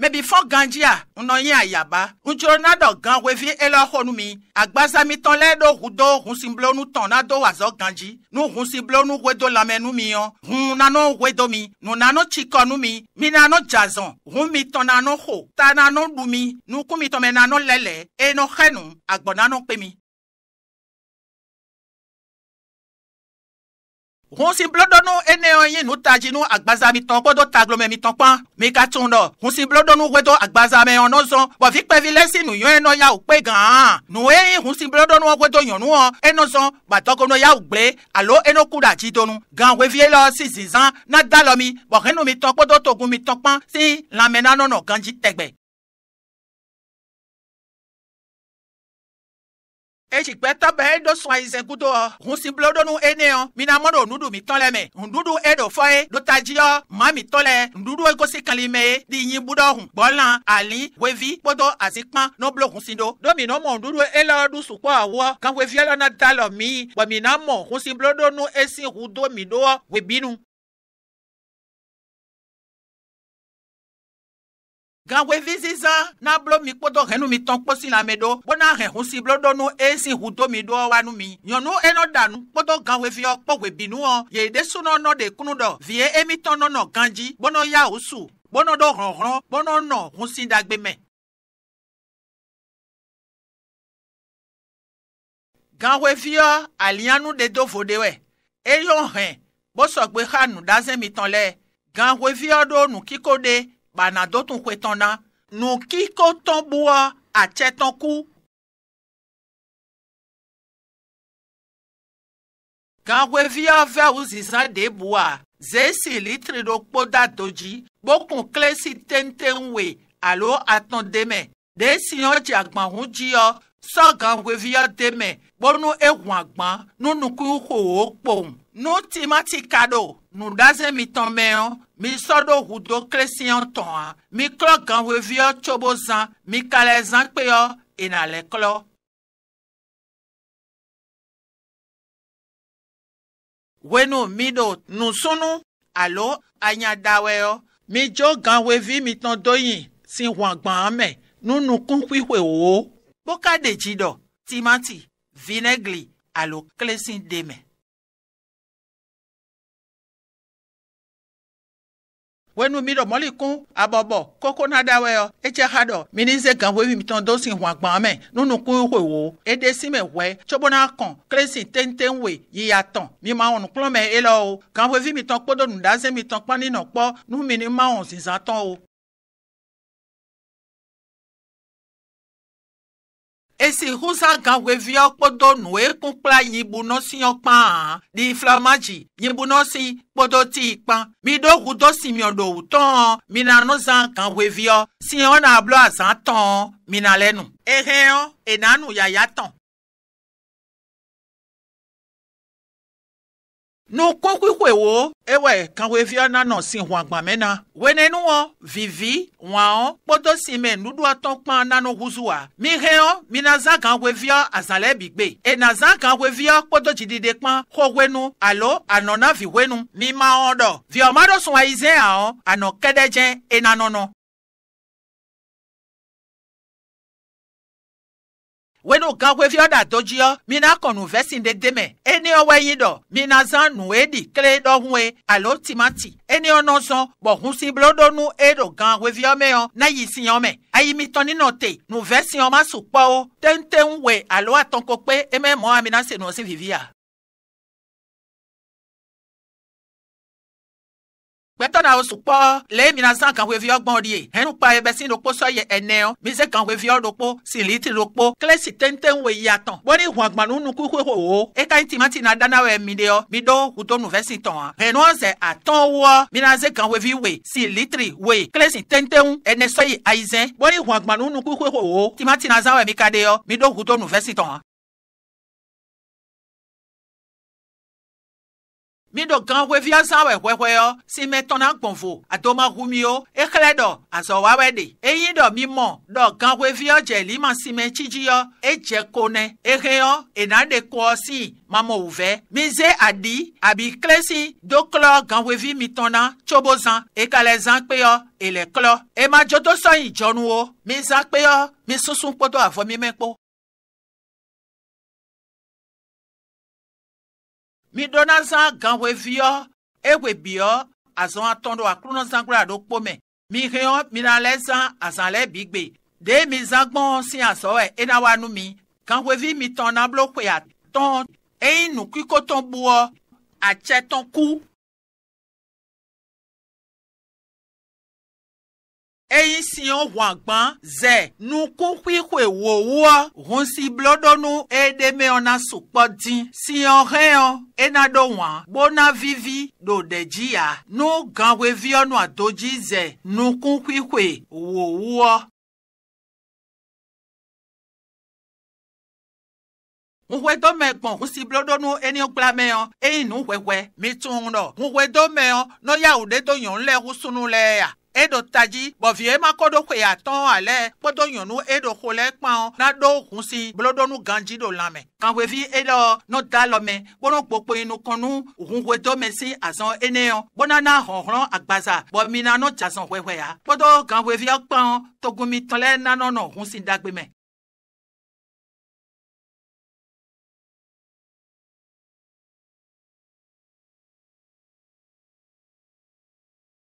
mebifɔ gãdzi a ŋunɔ yin ayaba ŋutsuro na dɔ gã wevi elɔ xɔnumi agbazamitɔ lɛ ɖo ʋudo ʋusiblonu tɔn na do wazɔ gãdzi nu ʋusiblonu wedo lamɛnumi yɔ ʋu nano wedomi nunano tsikɔnumi minano dzazɔn ʋumitɔ nano xo tanano ɖumi nukumitɔmɛ nano lɛlɛ eno xɛnu agbɔnano kpemi hun si blɔdɔnu eneɔ yi nu ta dzi nu agbazamitɔ gbɔdɔ taglomemitɔ kpɔn mi ka tún dɔ hun si blɔdɔnu gbɛdɔ agbazameyɔ nɔzɔn bɔfi kpɛvi lɛ si nu yɔn enɔ ya wòkpe gan nu eyi hun si blɔdɔnu gbɛdɔ yɔnuɔ enɔzɔn batɔgɔnu ya wògble alo enoku ɖa dzi donu gan wevie lɔ si zizan na da lɔ mi bɔhɛnumitɔ gbɔdɔ togumitɔ kpɔn si lãmenanɔnɔ gan dzi tɛgbɛ. etsikpɛtɔ bɛ eɖo sɔn ayi zɛnkudo hunsible ɖo nu eneyɔ mina mɔɖo nuɖu mi tɔ lɛ mɛ nuɖuɖu eɖo fɔ ye ɖota dziyɔ maa mi tɔ lɛ nuɖuɖu egosi kalime ye di nyi bu ɖɔ hun gbɔlan ali wevi kpodo azikpan noblo hunsi ɖo ɖo mi nɔ mɔ nuɖuɖu elɔ ɖu sukpɔ awɔ kan wevi elɔ na da lɔ mi gbɔ mi na mɔ hunsible ɖo nu esi hu do mi webinu. gawoevi zizã na blo mi kpodɔ henu mi tɔn kpɔsi la mi ɖo bona hɛ ho si bloɖo nu esi hu do mi ɖo wa nu mi nyɔnu enɔ da nu kpodɔ gawoeviɔ kpɔ hwebinu ye de sunɔ nɔ de kunu dɔ vie emi tɔ nɔnɔ gã dzi bonɔ ya o su bonɔ ɖo hrɔhrɔ bonɔ nɔ hosidagbe me. gawoeviɔ alianu de do vo de wɛ eyɔ hɛ bosɔgbe xa nu ɖazɛ mi tɔn lɛ gawoeviɔ ɖo nu kiko de banadɔtun xɔetɔn na nukikotɔn boa atsɛtɔn ku. Gawoevia vɛ awuzizã de boa zesi litri ɖo kpoda do dzi kpokun kle si teŋteŋ we alo atɔn de me ɖe si yɔ dze agbahu dzi yɔ sɔ gawoevia de me kponu ehu agba nunuku xowo kpom nu ti ma ti ka ɖo nuɖaze mitɔmɛwo misɔ ɖo hudo klesiɔ tɔa miklɔ gãhoeviɔ tso bo zã mikalɛ zã kpeyɔ yina e lɛ klɔ. wenu mi ɖo nusunu alo anyadawɛyɔ midzo gãhoevi mitɔ doyin si ʋɔgbɔn me nunukun ƒiƒewo. bóka ɖe dzi dɔ timati vinegli alo klesi de me. wenu mi ɖɔ mɔli kún abɔbɔ koko na da wɛ yɔ etse xa dɔ minize gan wo mi tɔn do si hɔn agbɔn mɛ nunukun hoe wo ede si mɛ wɛ tsobona kɔn kresi tenten we yiya tɔn mi ma wɔn kplɔ mɛ elɔ o gan wo mi tɔn kpodo nu mi tɔn kpɔ ninɔ kpɔ ma wɔn zizan tɔn o. esi húzàgà weviɔ kpodo nu ekun kple yibunɔ si yɔ kpãã ɖi flamadzi yibunɔ si kpodo ti kpã miɖo hudo si miɔɖo wutɔ mina nu zã gã weviɔ si wɔna blɔ azã tɔ mina lɛ nu. eheyɔ enanu yaya tɔn nukokukwewo ewe kanwevia nanɔ si ʋãgbãmɛ na wenenuwɔ vivi ʋãwɔ kpɔdɔ si mɛ nuɖuatɔ kpã nanɔ huzua mihɛɔ minaza kanwevia azalɛ bigbe enaza kanwevia kpɔdɔ dziɖiɖi kpã xɔwenu alo anɔnaviwenu mimawɔ ɖɔ viɔmaɖɔ sɔn ayizɛ awɔ anɔ kɛɖɛdzɛ enanɔnɔ. wenu gã ƒe fiɔda to dziɔ mina kɔnu vɛsinde deme eniɔ wɛnyi dɔ mina zã nu eɖi kle ɖɔ hue alo timati eniɔ nɔ zɔn bɔ husi blodonu eɖo gã ƒe fiɔ meyɔ na yi siɔ me ayimitɔ ninɔ te nu vɛsiɔ ma su kpɔwo teŋteŋ we alo atɔnkokpe eme mɔ amina se nɔ si vivia. kpetɔna wo sukpɔ le mina zã gaxɔevi ɔgbɔn ɖie henu kpa ye be si ɖokpo sɔ ye eneo mize gaxɔevi ɔɖokpo si litri ɖokpo kle si teŋteŋ wo yi atɔ̃ bɔni ʋɔgbanu nukukuexo wo eka ŋti ma ti na dana wo emi de yɔ mi ɖo hudonu vɛsi tɔ̃a henu ɔzɛ atɔ̃ woa mina ze gaxɔevi we si litri we kle si teŋteŋ ene sɔ yi aizɛ bɔni ʋɔgbanu nukukuexo wo ti ma ti na zã wo emi ka de yɔ mi ɖo hudonu vɛsi tɔ̃a. míɖo gã ƒe fiasã wɔ xɔexɔeɔ si me tɔna gbɔnvo adomaʋumiwo exlẽ ɖɔ azɔwawɛ ɖe eyi ɖɔ mimɔ ɖɔ gã ƒe fiɔ dzelima si me tsidziyɔ edze kone eheyɔ ena ɖe kɔ si mamɔ wuvɛ mize aɖi abikle si doklɔ gã ƒe vi mi tɔna tsobozã ekalɛ zã kpeyɔ ele klɔ emadzodo sɔyin dzɔnuwo mizã kpeyɔ misusu kpɔdo avɔ mi mekpo. miɖona zã gãhoeviɔ ehoebiɔ azɔ atɔ ɖo aklonɔ zã kple aɖo kpo me mihɛɔ mina lɛ zã azã lɛ bigbe ɖe mi zã gbɔ si azɔɛ ena wa nu mi gãhoevi mitɔ nablo ƒe atɔ eyi nukui kotɔ buɔ atsɛtɔ ku eyi si wo wàgbọ́n zẹ̀ nukuxixoe wòwò hunsi blɔɖonu eɖemeɔna sukpɔ dzi si hɛɔ ena ɖo wà gbóná vivi ɖo ɖe dzi ya nu gãwɛviɔ nu ado dzi zɛ nukuxixoe wòwò. nuhwedome gbɔn husi bloɖonu eniyan kple ameyan eyi nu hwehwe mi tún nɔ nuhwedome yɔ nɔyawo ɖe do yɔn lɛ husunu lɛ ya eɖo tadzi bɔvie ma kɔ ɖo ƒe atɔ ale kpɔdɔ nyɔnu eɖo xo le kpɔn na ɖo hun si blodonu gãdzi ɖo lãme. kahoevi eɖɔ nɔ da lɔme kpɔnɔ kpokpoe nukɔnu hunhoedɔme si azɔ eneyɔ gbɔnana hɔhlɔ agbaza bɔmina nɔ dzazɔ hwehwɛ ya kpɔdɔ kahoevia kpɔn togunmitɔlɛ nanɔnɔ hun si dagbe me.